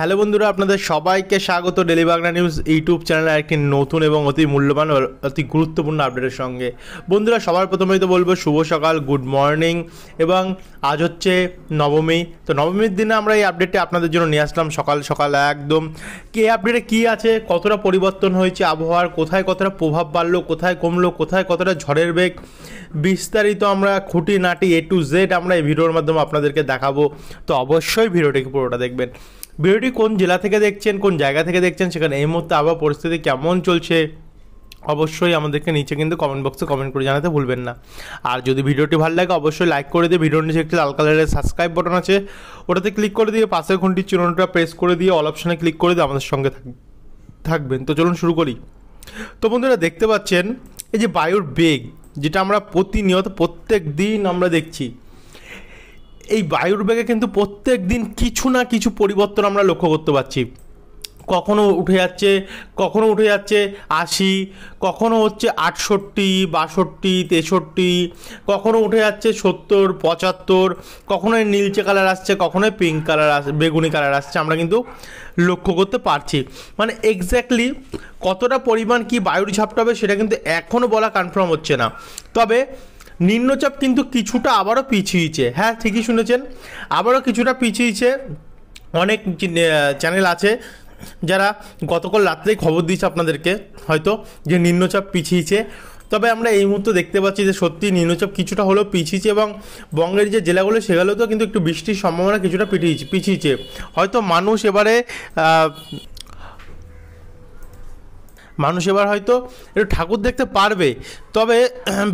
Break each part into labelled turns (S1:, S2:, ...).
S1: hello বন্ধুরা আপনাদের সবাইকে স্বাগত বাংলা নিউজ ইউটিউব চ্যানেলে একটি নতুন এবং অতি মূল্যবান অতি গুরুত্বপূর্ণ আপডেটের সঙ্গে বন্ধুরা সবার প্রথমেই তো বলবো শুভ সকাল গুড মর্নিং এবং আজ হচ্ছে নবমী তো নবমীর দিনে আমরা এই আপডেটটি আপনাদের জন্য নিয়ে আসলাম সকাল সকাল একদম কে আপডেটে কী আছে কতটা পরিবর্তন হয়েছে আবহাওয়ার কোথায় কতটা প্রভাব বাড়লো কোথায় কমলো কোথায় কতটা ঝড়ের বেগ বিস্তারিত আমরা খুঁটি নাটি এ টু জেড আমরা এই ভিডিওর মাধ্যমে আপনাদেরকে দেখাবো তো অবশ্যই ভিডিওটিকে পুরোটা দেখবেন ভিডিওটি কোন জেলা থেকে দেখছেন কোন জায়গা থেকে দেখছেন সেখানে এই মুহূর্তে আবহাওয়া পরিস্থিতি কেমন চলছে অবশ্যই আমাদেরকে নিচে কিন্তু কমেন্ট বক্সে কমেন্ট করে জানাতে ভুলবেন না আর যদি ভিডিওটি ভালো লাগে অবশ্যই লাইক করে দিয়ে ভিডিওর নিচে একটি লাল কালারের সাবস্ক্রাইব বাটন আছে ওটাতে ক্লিক করে দিয়ে পাশের ঘন্টির চিহ্নটা প্রেস করে দিয়ে অল অপশানে ক্লিক করে দিয়ে আমাদের সঙ্গে থাকবেন তো চলুন শুরু করি তো বন্ধুরা দেখতে পাচ্ছেন এই যে বায়ুর বেগ যেটা আমরা প্রতিনিয়ত প্রত্যেক দিন আমরা দেখছি এই বায়ুর বেগে কিন্তু প্রত্যেক দিন কিছু না কিছু পরিবর্তন আমরা লক্ষ্য করতে পারছি কখনো উঠে যাচ্ছে কখনো উঠে যাচ্ছে আশি কখনো হচ্ছে আটষট্টি বাষট্টি তেষট্টি কখনো উঠে যাচ্ছে সত্তর পঁচাত্তর কখনোই নীলচে কালার আসছে কখনোই পিঙ্ক কালার আস বেগুনি কালার আসছে আমরা কিন্তু লক্ষ্য করতে পারছি মানে এক্স্যাক্টলি কতটা পরিমাণ কি বায়ুর ঝাপটা হবে সেটা কিন্তু এখনও বলা কনফার্ম হচ্ছে না তবে নিম্নচাপ কিন্তু কিছুটা আবারও পিছিয়েছে হ্যাঁ ঠিকই শুনেছেন আবারও কিছুটা পিছিয়েছে অনেক চ্যানেল আছে যারা গতকাল রাত্রেই খবর দিয়েছে আপনাদেরকে হয়তো যে নিম্নচাপ পিছিয়েছে তবে আমরা এই মুহূর্তে দেখতে পাচ্ছি যে সত্যি নিম্নচাপ কিছুটা হলেও পিছিয়েছে এবং বঙ্গের যে জেলাগুলো সেগুলোতেও কিন্তু একটু বৃষ্টির সম্ভাবনা কিছুটা পিঠিয়েছে পিছিয়েছে হয়তো মানুষ এবারে মানুষ এবার হয়তো একটু ঠাকুর দেখতে পারবে তবে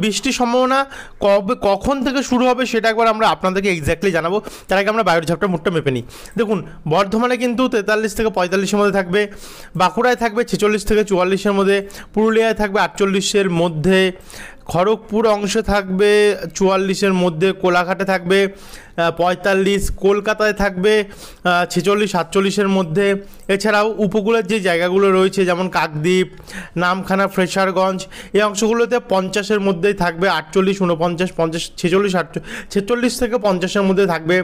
S1: বৃষ্টির সম্ভাবনা কবে কখন থেকে শুরু হবে সেটা একবার আমরা আপনাদেরকে এক্স্যাক্টলি জানাবো তার আগে আমরা বায়ুর ঝাপটা মুঠটা মেপে নিই দেখুন বর্ধমানে কিন্তু তেতাল্লিশ থেকে পঁয়তাল্লিশের মধ্যে থাকবে বাঁকুড়ায় থাকবে ছেচল্লিশ থেকে চুয়াল্লিশের মধ্যে পুরুলিয়ায় থাকবে আটচল্লিশের মধ্যে খড়গপুর অংশে থাকবে চুয়াল্লিশের মধ্যে কোলাঘাটে থাকবে পঁয়তাল্লিশ কলকাতায় থাকবে ছেচল্লিশ সাতচল্লিশের মধ্যে এছাড়াও উপকূলের যে জায়গাগুলো রয়েছে যেমন কাকদ্বীপ নামখানা ফ্রেশারগঞ্জ এই অংশগুলোতে পঞ্চাশের মধ্যেই থাকবে আটচল্লিশ ঊনপঞ্চাশ পঞ্চাশ ছেচল্লিশ আটচল্লিশ ছেচল্লিশ থেকে পঞ্চাশের মধ্যে থাকবে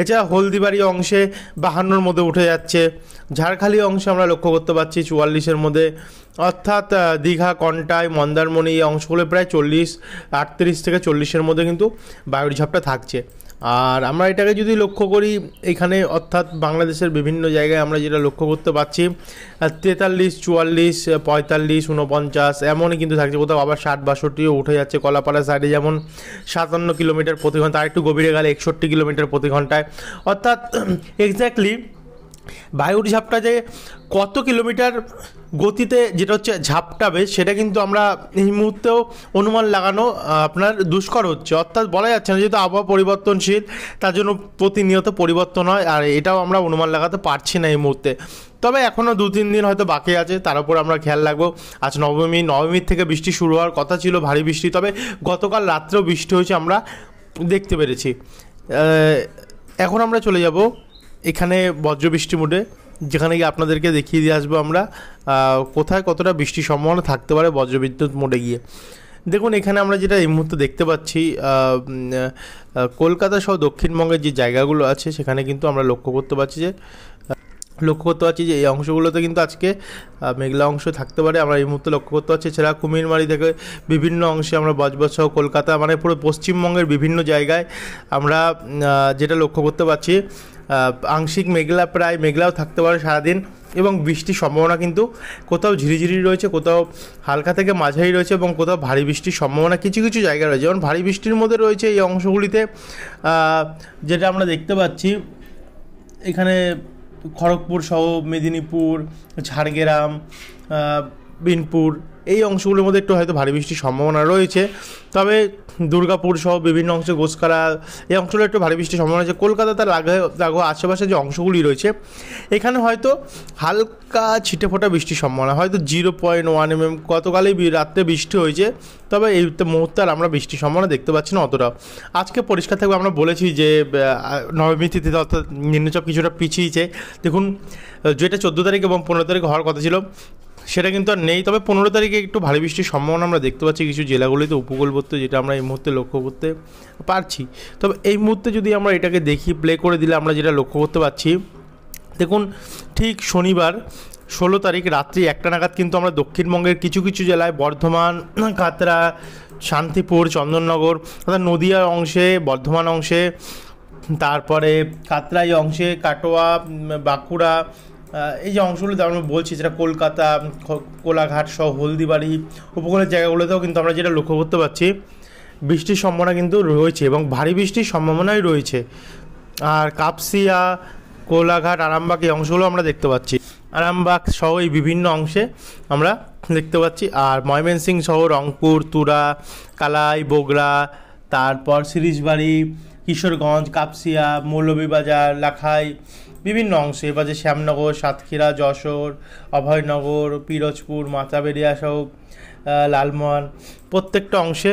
S1: এছাড়া হলদিবাড়ি অংশে বাহান্নর মধ্যে উঠে যাচ্ছে ঝাড়খালি অংশে আমরা লক্ষ্য করতে পারছি চুয়াল্লিশের মধ্যে অর্থাৎ দীঘা কন্টায় মন্দারমণি এই অংশগুলো প্রায় চল্লিশ আটত্রিশ থেকে চল্লিশের মধ্যে কিন্তু বায়ুর ঝাপটা থাকছে আর আমরা এটাকে যদি লক্ষ্য করি এখানে অর্থাৎ বাংলাদেশের বিভিন্ন জায়গায় আমরা যেটা লক্ষ্য করতে পারছি তেতাল্লিশ চুয়াল্লিশ পঁয়তাল্লিশ ঊনপঞ্চাশ এমনই কিন্তু থাকছে কোথাও আবার ষাট বাষট্টিও উঠে যাচ্ছে কলাপাড়া সাইডে যেমন সাতান্ন কিলোমিটার প্রতি ঘন্টা আর একটু গভীরে গেলে একষট্টি কিলোমিটার প্রতি ঘন্টায় অর্থাৎ এক্স্যাক্টলি বায়ুর ঝাপটা যে কত কিলোমিটার গতিতে যেটা হচ্ছে ঝাপটাবে সেটা কিন্তু আমরা এই মুহূর্তেও অনুমান লাগানো আপনার দুষ্কর হচ্ছে অর্থাৎ বলা যাচ্ছে না যেহেতু আবহাওয়া পরিবর্তনশীল তার জন্য প্রতিনিয়ত পরিবর্তন হয় আর এটাও আমরা অনুমান লাগাতে পারছি না এই মুহূর্তে তবে এখনও দু তিন দিন হয়তো বাকি আছে তার উপর আমরা খেয়াল রাখবো আজ নবমী নবমীর থেকে বৃষ্টি শুরু হওয়ার কথা ছিল ভারী বৃষ্টি তবে গতকাল রাত্রেও বৃষ্টি হয়েছে আমরা দেখতে পেরেছি এখন আমরা চলে যাব এখানে বজ্রবৃষ্টি মোডে যেখানে গিয়ে আপনাদেরকে দেখিয়ে দিয়ে আসবো আমরা কোথায় কতটা বৃষ্টির সম্ভাবনা থাকতে পারে বজ্রবিদ্যুৎ মোডে গিয়ে দেখুন এখানে আমরা যেটা এই মুহূর্তে দেখতে পাচ্ছি কলকাতা সহ দক্ষিণবঙ্গের যে জায়গাগুলো আছে সেখানে কিন্তু আমরা লক্ষ্য করতে পারছি যে লক্ষ্য করতে পারছি যে এই অংশগুলোতে কিন্তু আজকে মেঘলা অংশ থাকতে পারে আমরা এই মুহূর্তে লক্ষ্য করতে পারছি এছাড়া কুমিরমারি থেকে বিভিন্ন অংশে আমরা বজবজ সহ কলকাতা মানে পুরো পশ্চিমবঙ্গের বিভিন্ন জায়গায় আমরা যেটা লক্ষ্য করতে পারছি আংশিক মেঘলা প্রায় মেঘলাও থাকতে পারে সারাদিন এবং বৃষ্টির সম্ভাবনা কিন্তু কোথাও ঝিরিঝিরি রয়েছে কোথাও হালকা থেকে মাঝারি রয়েছে এবং কোথাও ভারী বৃষ্টির সম্ভাবনা কিছু কিছু জায়গা রয়েছে যেমন ভারী বৃষ্টির মধ্যে রয়েছে এই অংশগুলিতে যেটা আমরা দেখতে পাচ্ছি এখানে খড়গপুর সহ মেদিনীপুর ঝাড়গ্রাম বিনপুর এই অংশগুলোর মধ্যে একটু হয়তো ভারী বৃষ্টির সম্ভাবনা রয়েছে তবে দুর্গাপুর সহ বিভিন্ন অংশে গোসকারা এই অংশগুলো একটু ভারী বৃষ্টির সম্ভাবনা আছে কলকাতা তার আগে লাগো আশেপাশে যে অংশগুলি রয়েছে এখানে হয়তো হালকা ছিটে ফোটা বৃষ্টির সম্ভাবনা হয়তো zero point one M M গতকালেই রাত্রে বৃষ্টি হয়েছে তবে এই মুহূর্তে আর আমরা বৃষ্টির সম্ভাবনা দেখতে পাচ্ছি না অতটা আজকে পরিষ্কার থাকবে আমরা বলেছি যে নবমী তিথিতে অর্থাৎ নিম্নচাপ কিছুটা পিছিয়েছে দেখুন যেটা চোদ্দো তারিখ এবং পনেরো তারিখ হওয়ার কথা ছিল সেটা কিন্তু আর নেই তবে পনেরো তারিখে একটু ভারী বৃষ্টির সম্ভাবনা আমরা দেখতে পাচ্ছি কিছু জেলাগুলিতে উপকূলবর্তী যেটা আমরা এই মুহূর্তে লক্ষ্য করতে পারছি তবে এই মুহূর্তে যদি আমরা এটাকে দেখি প্লে করে দিলে আমরা যেটা লক্ষ্য করতে পারছি দেখুন ঠিক শনিবার ষোলো তারিখ রাত্রি একটা নাগাদ কিন্তু আমরা দক্ষিণবঙ্গের কিছু কিছু জেলায় বর্ধমান কাতরা শান্তিপুর চন্দননগর অর্থাৎ নদিয়ার অংশে বর্ধমান অংশে তারপরে কাতরাই অংশে কাটোয়া বাঁকুড়া এই যে অংশগুলো আমরা বলছি যেটা কলকাতা কোলাঘাট সহ হলদিবাড়ি উপকূলের জায়গাগুলোতেও কিন্তু আমরা যেটা লক্ষ্য করতে পারছি বৃষ্টির সম্ভাবনা কিন্তু রয়েছে এবং ভারী বৃষ্টির সম্ভাবনাই রয়েছে আর কাপসিয়া কোলাঘাট আরামবাগ এই অংশগুলো আমরা দেখতে পাচ্ছি আরামবাগ সহ এই বিভিন্ন অংশে আমরা দেখতে পাচ্ছি আর ময়মনসিং সহ রংপুর তুরা কালাই বগরা তারপর সিরিজবাড়ি কিশোরগঞ্জ কাপসিয়া মৌলভীবাজার লাখাই বিভিন্ন অংশে এবার যে শ্যামনগর সাতক্ষীরা যশোর অভয়নগর পিরোজপুর মাথাবেরিয়া সহ লালমোহন প্রত্যেকটা অংশে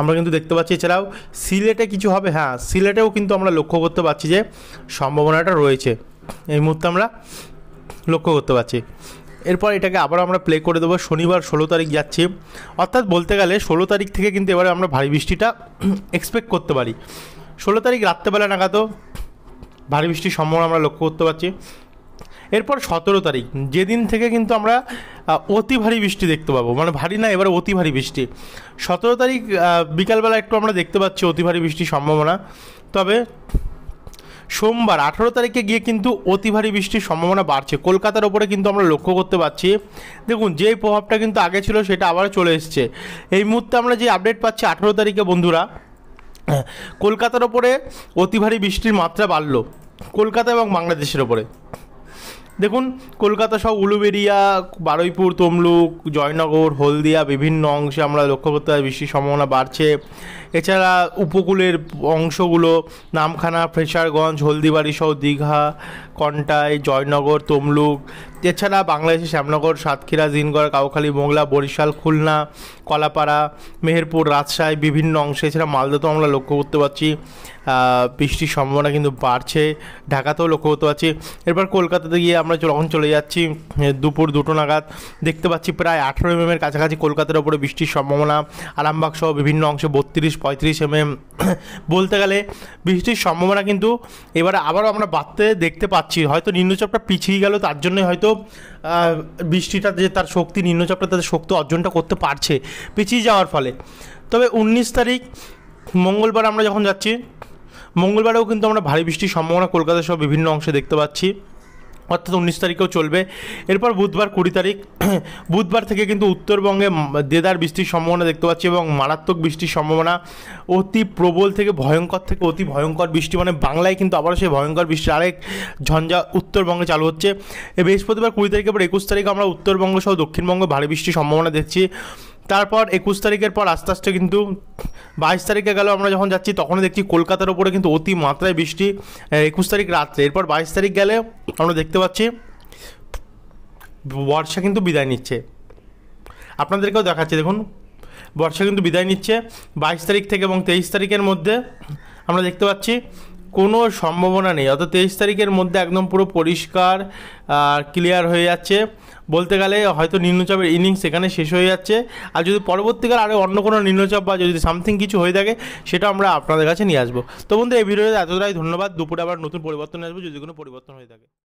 S1: আমরা কিন্তু দেখতে পাচ্ছি এছাড়াও সিলেটে কিছু হবে হ্যাঁ সিলেটেও কিন্তু আমরা লক্ষ্য করতে পারছি যে সম্ভাবনাটা রয়েছে এই মুহূর্তে আমরা লক্ষ্য করতে পারছি এরপর এটাকে আবার আমরা প্লে করে দেবো শনিবার ষোলো তারিখ যাচ্ছি অর্থাৎ বলতে গেলে ষোলো তারিখ থেকে কিন্তু এবারে আমরা ভারী বৃষ্টিটা এক্সপেক্ট করতে পারি ষোলো তারিখ রাত্রেবেলা নাগাদও ভারী বৃষ্টির সম্ভাবনা আমরা লক্ষ্য করতে পারছি এরপর সতেরো তারিখ যেদিন থেকে কিন্তু আমরা অতি ভারী বৃষ্টি দেখতে পাবো মানে ভারী না এবার অতি ভারী বৃষ্টি সতেরো তারিখ বিকালবেলা একটু আমরা দেখতে পাচ্ছি অতি ভারী বৃষ্টির সম্ভাবনা তবে সোমবার আঠেরো তারিখে গিয়ে কিন্তু অতি ভারী বৃষ্টির সম্ভাবনা বাড়ছে কলকাতার ওপরে কিন্তু আমরা লক্ষ্য করতে পারছি দেখুন যেই প্রভাবটা কিন্তু আগে ছিল সেটা আবার চলে এসছে এই মুহূর্তে আমরা যে আপডেট পাচ্ছি আঠেরো তারিখে বন্ধুরা কলকাতার ওপরে অতি ভারী বৃষ্টির মাত্রা বাড়ল কলকাতা এবং বাংলাদেশের ওপরে দেখুন কলকাতা সব উলুবেরিয়া বারুইপুর তমলুক জয়নগর হলদিয়া বিভিন্ন অংশে আমরা লক্ষ্য করতে পারি বৃষ্টির সম্ভাবনা বাড়ছে এছাড়া উপকূলের অংশগুলো নামখানা ফ্রেশারগঞ্জ হলদিবাড়ি সহ দীঘা কন্টাই জয়নগর তমলুক এছাড়া বাংলাদেশের শ্যামনগর সাতক্ষীরা জিনগড় কাউখালী মোংলা বরিশাল খুলনা কলাপাড়া মেহেরপুর রাজশাহী বিভিন্ন অংশে এছাড়া মালদাতেও আমরা লক্ষ্য করতে পারছি বৃষ্টির সম্ভাবনা কিন্তু বাড়ছে ঢাকাতেও লক্ষ্য করতে পারছি এরপর কলকাতাতে গিয়ে আমরা যখন চলে যাচ্ছি দুপুর দুটো নাগাদ দেখতে পাচ্ছি প্রায় আঠেরো এমএমের কাছাকাছি কলকাতার ওপরে বৃষ্টির সম্ভাবনা আরামবাগ সহ বিভিন্ন অংশে বত্রিশ পঁয়ত্রিশ এমএম বলতে গেলে বৃষ্টির সম্ভাবনা কিন্তু এবারে আবারও আমরা বাড়তে দেখতে পাচ্ছি পাচ্ছি হয়তো নিম্নচাপটা পিছিয়ে গেল তার জন্যই হয়তো বৃষ্টিটা যে তার শক্তি নিম্নচাপটা তাদের শক্তি অর্জনটা করতে পারছে পিছিয়ে যাওয়ার ফলে তবে উনিশ তারিখ মঙ্গলবার আমরা যখন যাচ্ছি মঙ্গলবারেও কিন্তু আমরা ভারী বৃষ্টির সম্ভাবনা কলকাতা সহ বিভিন্ন অংশে দেখতে পাচ্ছি অর্থাৎ উনিশ তারিখেও চলবে এরপর বুধবার কুড়ি তারিখ বুধবার থেকে কিন্তু উত্তরবঙ্গে দেদার বৃষ্টির সম্ভাবনা দেখতে পাচ্ছি এবং মারাত্মক বৃষ্টির সম্ভাবনা অতি প্রবল থেকে ভয়ঙ্কর থেকে অতি ভয়ঙ্কর বৃষ্টি মানে বাংলায় কিন্তু আবারও সেই ভয়ঙ্কর বৃষ্টির আরেক ঝঞ্ঝা উত্তরবঙ্গে চালু হচ্ছে বৃহস্পতিবার কুড়ি তারিখের পর একুশ তারিখ আমরা উত্তরবঙ্গ সহ দক্ষিণবঙ্গে ভারী বৃষ্টির সম্ভাবনা দেখছি তারপর একুশ তারিখের পর আস্তে আস্তে কিন্তু বাইশ তারিখে গেল আমরা যখন যাচ্ছি তখন দেখছি কলকাতার ওপরে কিন্তু অতি মাত্রায় বৃষ্টি একুশ তারিখ রাত্রে এরপর বাইশ তারিখ গেলে আমরা দেখতে পাচ্ছি বর্ষা কিন্তু বিদায় নিচ্ছে আপনাদেরকেও দেখাচ্ছি দেখুন বর্ষা কিন্তু বিদায় নিচ্ছে বাইশ তারিখ থেকে এবং তেইশ তারিখের মধ্যে আমরা দেখতে পাচ্ছি কোনো সম্ভাবনা নেই অর্থাৎ তেইশ তারিখের মধ্যে একদম পুরো পরিষ্কার ক্লিয়ার হয়ে যাচ্ছে বলতে গেলে হয়তো নিম্নচাপের ইনিংস এখানে শেষ হয়ে যাচ্ছে আর যদি পরবর্তীকালে আরও অন্য কোনো নিম্নচাপ বা যদি সামথিং কিছু হয়ে থাকে সেটা আমরা আপনাদের কাছে নিয়ে আসবো তো বন্ধু এই ভিডিওতে এতটাই ধন্যবাদ দুপুরে আবার নতুন পরিবর্তন আসবো যদি কোনো পরিবর্তন হয়ে থাকে